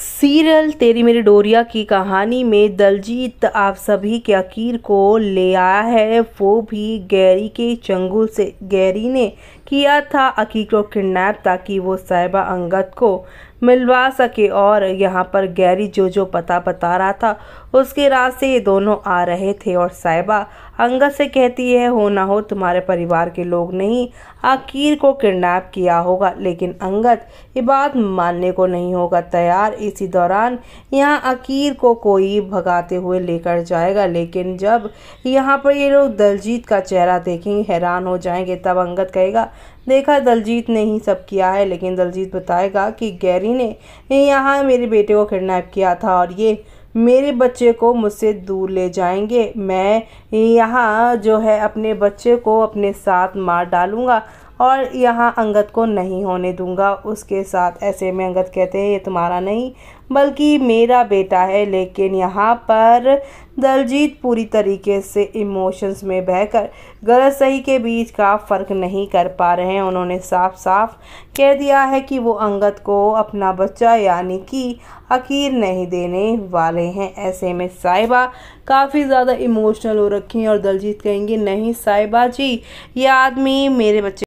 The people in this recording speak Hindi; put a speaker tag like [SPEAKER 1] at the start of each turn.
[SPEAKER 1] सीरियल तेरी मेरी डोरिया की कहानी में दलजीत आप सभी के अकीर को ले आया है वो भी गैरी के चंगुल से गैरी ने किया था अकीर को किडनैप ताकि वो साहिबा अंगद को मिलवा सके और यहाँ पर गैरी जो जो पता बता रहा था उसके रास्ते ये दोनों आ रहे थे और साहिबा अंगद से कहती है हो ना हो तुम्हारे परिवार के लोग नहीं आकीर को किडनैप किया होगा लेकिन अंगद ये बात मानने को नहीं होगा तैयार इसी दौरान यहाँ आकीर को कोई भगाते हुए लेकर जाएगा लेकिन जब यहाँ पर ये लोग दलजीत का चेहरा देखेंगे हैरान हो जाएंगे तब अंगद कहेगा देखा दलजीत ने ही सब किया है लेकिन दलजीत बताएगा कि गैरी कंपनी ने यहाँ मेरे बेटे को किडनैप किया था और ये मेरे बच्चे को मुझसे दूर ले जाएंगे मैं यहाँ जो है अपने बच्चे को अपने साथ मार डालूँगा और यहाँ अंगद को नहीं होने दूंगा उसके साथ ऐसे में अंगद कहते हैं ये तुम्हारा नहीं बल्कि मेरा बेटा है लेकिन यहाँ पर दलजीत पूरी तरीके से इमोशंस में बहकर गलत सही के बीच का फ़र्क नहीं कर पा रहे हैं उन्होंने साफ साफ कह दिया है कि वो अंगद को अपना बच्चा यानी कि अकीर नहीं देने वाले हैं ऐसे में साहिबा काफ़ी ज़्यादा इमोशनल हो रखी हैं और दलजीत कहेंगे नहीं साहिबा जी ये आदमी मेरे बच्चे